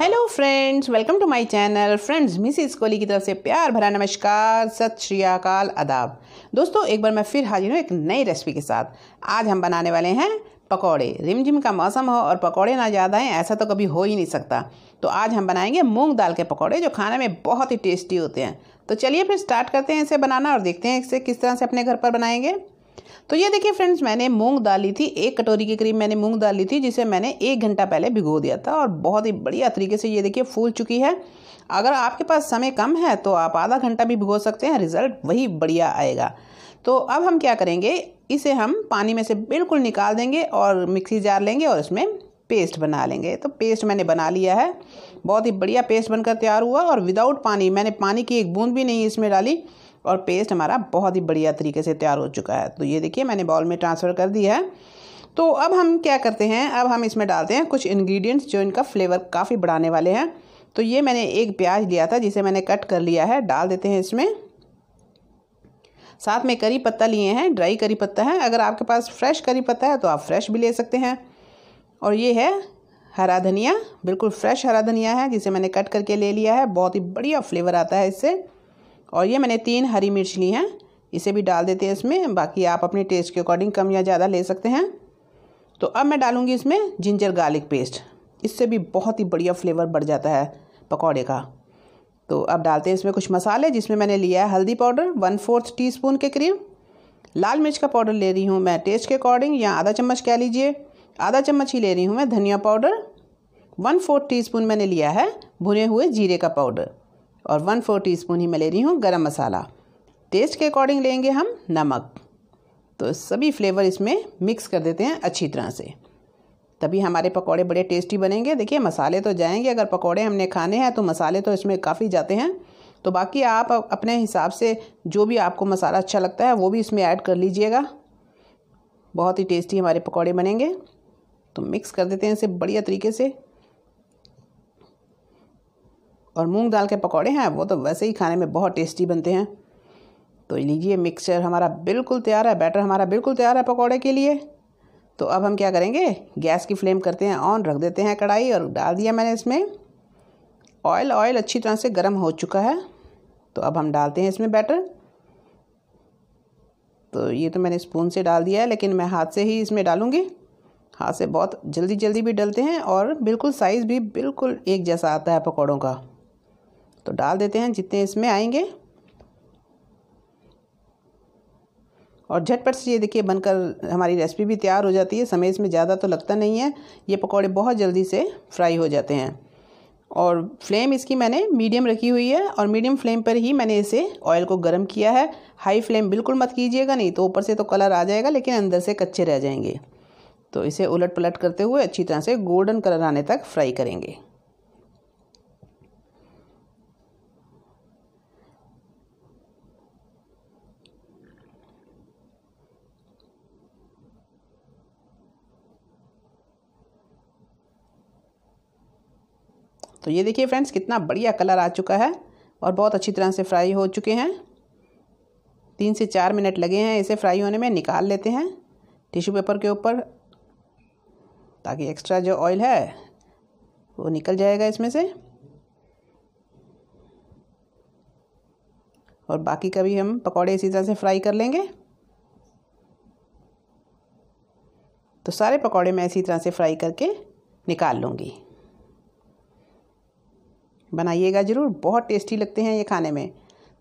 hello friends welcome to my channel friends Mrs Kohli की तरफ से प्यार भरा नमस्कार सत श्री अकाल अदाब दोस्तों एक बार मैं फिर हाजिर हूँ एक नई रेसिपी के साथ आज हम बनाने वाले हैं पकौड़े रिमझिम का मौसम हो और पकौड़े ना ज़्यादा हैं ऐसा तो कभी हो ही नहीं सकता तो आज हम बनाएंगे मूंग दाल के पकौड़े जो खाने में बहुत ही टेस्टी होते हैं तो चलिए फिर स्टार्ट करते हैं इसे बनाना और देखते हैं इसे किस तरह से अपने घर पर बनाएंगे तो ये देखिए फ्रेंड्स मैंने मूंग दाल ली थी एक कटोरी के करीब मैंने मूंग दाल ली थी जिसे मैंने एक घंटा पहले भिगो दिया था और बहुत ही बढ़िया तरीके से ये देखिए फूल चुकी है अगर आपके पास समय कम है तो आप आधा घंटा भी भिगो सकते हैं रिज़ल्ट वही बढ़िया आएगा तो अब हम क्या करेंगे इसे हम पानी में से बिल्कुल निकाल देंगे और मिक्सी जार लेंगे और इसमें पेस्ट बना लेंगे तो पेस्ट मैंने बना लिया है बहुत ही बढ़िया पेस्ट बनकर तैयार हुआ और विदाउट पानी मैंने पानी की एक बूंद भी नहीं इसमें डाली और पेस्ट हमारा बहुत ही बढ़िया तरीके से तैयार हो चुका है तो ये देखिए मैंने बॉल में ट्रांसफ़र कर दिया है तो अब हम क्या करते हैं अब हम इसमें डालते हैं कुछ इन्ग्रीडियंट्स जो इनका फ्लेवर काफ़ी बढ़ाने वाले हैं तो ये मैंने एक प्याज लिया था जिसे मैंने कट कर लिया है डाल देते हैं इसमें साथ में करी पत्ता लिए हैं ड्राई करी पत्ता है अगर आपके पास फ्रेश करी पत्ता है तो आप फ्रेश भी ले सकते हैं और ये है हरा धनिया बिल्कुल फ्रेश हरा धनिया है जिसे मैंने कट करके ले लिया है बहुत ही बढ़िया फ्लेवर आता है इससे और ये मैंने तीन हरी मिर्च ली हैं इसे भी डाल देते हैं इसमें बाकी आप अपने टेस्ट के अकॉर्डिंग कम या ज़्यादा ले सकते हैं तो अब मैं डालूँगी इसमें जिंजर गार्लिक पेस्ट इससे भी बहुत ही बढ़िया फ्लेवर बढ़ जाता है पकौड़े का तो अब डालते हैं इसमें कुछ मसाले जिसमें मैंने लिया है हल्दी powder one fourth teaspoon के करीब लाल मिर्च का पाउडर ले रही हूँ मैं टेस्ट के अकॉर्डिंग या आधा चम्मच कह लीजिए आधा चम्मच ही ले रही हूँ मैं धनिया powder one fourth teaspoon मैंने लिया है भुने हुए जीरे का पाउडर और वन फोर टी स्पून ही मैं ले रही हूँ गरम मसाला टेस्ट के अकॉर्डिंग लेंगे हम नमक तो सभी फ्लेवर इसमें मिक्स कर देते हैं अच्छी तरह से तभी हमारे पकौड़े बड़े टेस्टी बनेंगे देखिए मसाले तो जाएंगे अगर पकौड़े हमने खाने हैं तो मसाले तो इसमें काफ़ी जाते हैं तो बाकी आप अपने हिसाब से जो भी आपको मसाला अच्छा लगता है वो भी इसमें ऐड कर लीजिएगा बहुत ही टेस्टी हमारे पकौड़े बनेंगे तो मिक्स कर देते हैं इसे बढ़िया तरीके से और मूंग दाल के पकौड़े हैं वो तो वैसे ही खाने में बहुत टेस्टी बनते हैं तो लीजिए मिक्सचर हमारा बिल्कुल तैयार है बैटर हमारा बिल्कुल तैयार है पकौड़े के लिए तो अब हम क्या करेंगे गैस की फ्लेम करते हैं ऑन रख देते हैं कढ़ाई और डाल दिया मैंने इसमें ऑयल ऑयल अच्छी तरह से गर्म हो चुका है तो अब हम डालते हैं इसमें बैटर तो ये तो मैंने स्पून से डाल दिया है लेकिन मैं हाथ से ही इसमें डालूँगी हाथ से बहुत जल्दी जल्दी भी डलते हैं और बिल्कुल साइज़ भी बिल्कुल एक जैसा आता है पकौड़ों का तो डाल देते हैं जितने इसमें आएंगे और झटपट से ये देखिए बनकर हमारी रेसिपी भी तैयार हो जाती है समय इसमें ज़्यादा तो लगता नहीं है ये पकौड़े बहुत जल्दी से फ्राई हो जाते हैं और फ्लेम इसकी मैंने मीडियम रखी हुई है और मीडियम फ्लेम पर ही मैंने इसे ऑयल को गर्म किया है हाई फ्लेम बिल्कुल मत कीजिएगा नहीं तो ऊपर से तो कलर आ जाएगा लेकिन अंदर से कच्चे रह जाएंगे तो इसे उलट पलट करते हुए अच्छी तरह से गोल्डन कलर आने तक फ्राई करेंगे तो ये देखिए फ्रेंड्स कितना बढ़िया कलर आ चुका है और बहुत अच्छी तरह से फ्राई हो चुके हैं तीन से चार मिनट लगे हैं इसे फ्राई होने में निकाल लेते हैं टिश्यू पेपर के ऊपर ताकि एक्स्ट्रा जो ऑयल है वो निकल जाएगा इसमें से और बाकी का भी हम पकौड़े इसी तरह से फ्राई कर लेंगे तो सारे पकौड़े मैं इसी तरह से फ्राई करके निकाल लूँगी बनाइएगा ज़रूर बहुत टेस्टी लगते हैं ये खाने में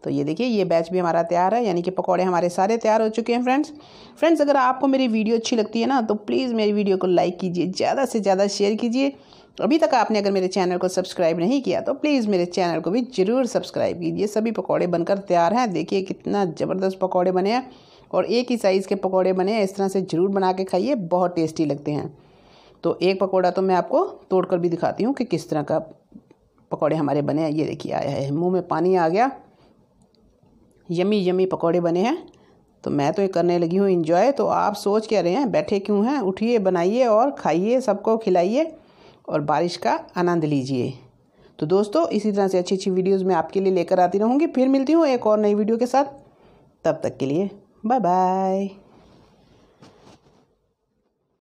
तो ये देखिए ये बैच भी हमारा तैयार है यानी कि पकौड़े हमारे सारे तैयार हो चुके हैं फ्रेंड्स फ्रेंड्स अगर आपको मेरी वीडियो अच्छी लगती है ना तो प्लीज़ मेरी वीडियो को लाइक कीजिए ज़्यादा से ज़्यादा शेयर कीजिए अभी तक आपने अगर मेरे चैनल को सब्सक्राइब नहीं किया तो प्लीज़ मेरे चैनल को भी ज़रूर सब्सक्राइब कीजिए सभी पकौड़े बनकर तैयार हैं देखिए कितना ज़बरदस्त पकौड़े बने हैं और एक ही साइज़ के पकौड़े बने हैं इस तरह से ज़रूर बना के खाइए बहुत टेस्टी लगते हैं तो एक पकौड़ा तो मैं आपको तोड़कर भी दिखाती हूँ कि किस तरह का पकौड़े हमारे बने हैं ये देखिए आया है मुंह में पानी आ गया यमी यमी पकौड़े बने हैं तो मैं तो ये करने लगी हूँ इन्जॉय तो आप सोच क्या रहे हैं बैठे क्यों हैं उठिए बनाइए और खाइए सबको खिलाइए और बारिश का आनंद लीजिए तो दोस्तों इसी तरह से अच्छी अच्छी वीडियोज़ मैं आपके लिए लेकर आती रहूँगी फिर मिलती हूँ एक और नई वीडियो के साथ तब तक के लिए बाय बाय